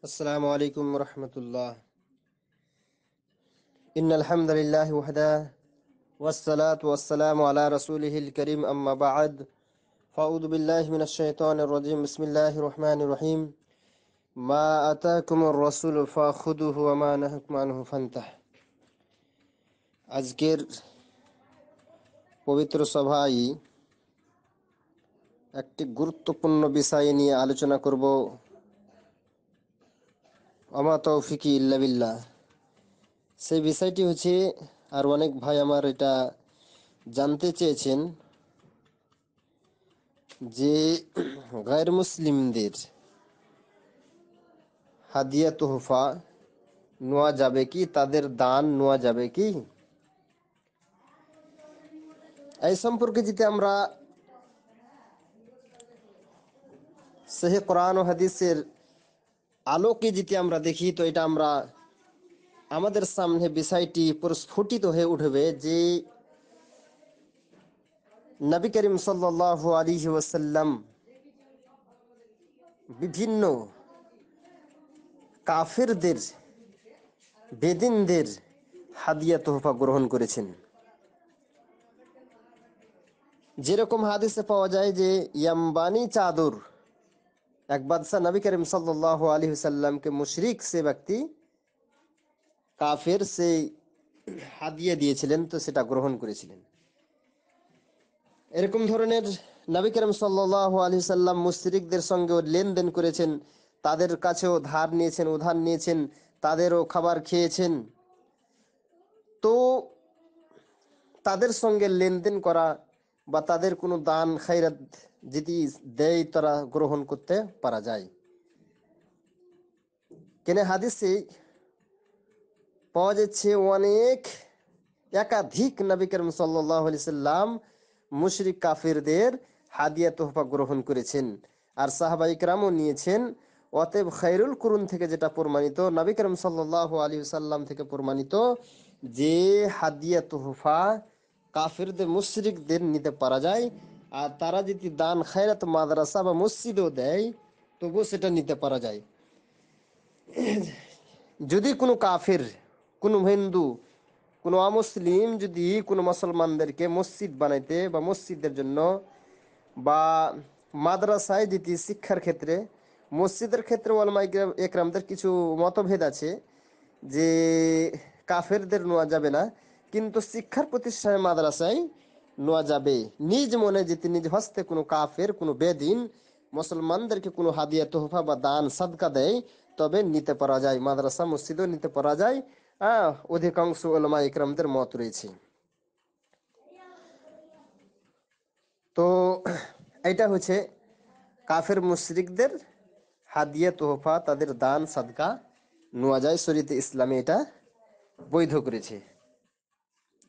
السلام عليكم ورحمة الله إن الحمد لله وحده والصلاة والسلام على رسوله الكريم أما بعد فأعوذ بالله من الشيطان الرجيم بسم الله الرحمن الرحيم ما أتاكم الرسول فخذوه وما نهكم عنه فانته আজকের পবিত্র সভায় একটি গুরুত্বপূর্ণ বিষয় নিয়ে আলোচনা করব আমাতু ফিক ইল্লা বিল্লাহ সে বিষয়টি হচ্ছে আর অনেক ভাই আমার এটা জানতে চেয়েছেন যে গায়র মুসলিমদের হাদিয়াতু হুফা নোয়া যাবে কি তাদের দান নোয়া যাবে কি এই সম্পুরকে জিতে আমরা সহিহ কুরআন ও হাদিসের আলোকে যদি আমরা দেখি তো এটা আমরা আমাদের সামনে বিষয়টি প্রস্ফুটিত হয়ে উঠবে যে নবী করিম সাল আলী ওসাল্লাম বিভিন্ন কাফেরদের বেদিনদের হাদিয়া তোহফা গ্রহণ করেছেন যেরকম হাদিসে পাওয়া যায় যে ইয়াম্বানি চাদর এক বাদশাহ নবী করিম সাল্লাহ আলী সাল্লামকে মুশরিক সে ব্যক্তি কাফের সেই হাদিয়ে দিয়েছিলেন তো সেটা গ্রহণ করেছিলেন এরকম ধরনের নবী করিম সাল্লাহ আলী সাল্লাম মুশরিকদের সঙ্গে লেনদেন করেছেন তাদের কাছেও ধার নিয়েছেন উধার নিয়েছেন তাদেরও খাবার খেয়েছেন তো তাদের সঙ্গে লেনদেন করা বা তাদের কোনো দান খাইরাত যদি দেয় তারা গ্রহণ করতে পারা যায় কেনে হাদিসে পাওয়া যাচ্ছে অনেক একাধিক নবী করিম সাল্লাম মুশরিক কাফিরদের হাদিয়া তোহফা গ্রহণ করেছেন আর সাহাবা ইকরামও নিয়েছেন অতএব খাইরুল কুরুন থেকে যেটা প্রমাণিত নবী করিম সাল্লাহ আলী সাল্লাম থেকে প্রমাণিত যে হাদিয়া তোহফা কাফিরদের মুশ্রিকদের নিতে পারা যায় আর তারা যদি দান খায়রাত মাদ্রাসা বা মসজিদও দেয় তবুও সেটা নিতে পারা যায় যদি কোনো কাফির কোনো হিন্দু কোনো অমুসলিম যদি কোনো মুসলমানদেরকে মসজিদ বানাইতে বা মসজিদের জন্য বা মাদ্রাসায় যদি শিক্ষার ক্ষেত্রে মসজিদের ক্ষেত্রে ওয়ালমা একরামদের কিছু মতভেদ আছে যে কাফেরদের নেওয়া যাবে না কিন্তু শিক্ষার প্রতিষ্ঠানে মাদ্রাসায় নেওয়া যাবে নিজ মনে যে নিজ হস্তে কোনো কাফের কোনো বেদিন মুসলমানদেরকে কোনো হাদিয়া তোহফা বা দান সাদকা দেয় তবে নিতে পারা যায় মাদ্রাসা মসজিদও নিতে পারা যায় হ্যাঁ অধিকাংশ ওলমা ইকরামদের মত রয়েছে তো এটা হচ্ছে কাফের মুশরিকদের হাদিয়া তোহফা তাদের দান সাদকা নেওয়া যায় শরীতে ইসলামে এটা বৈধ করেছে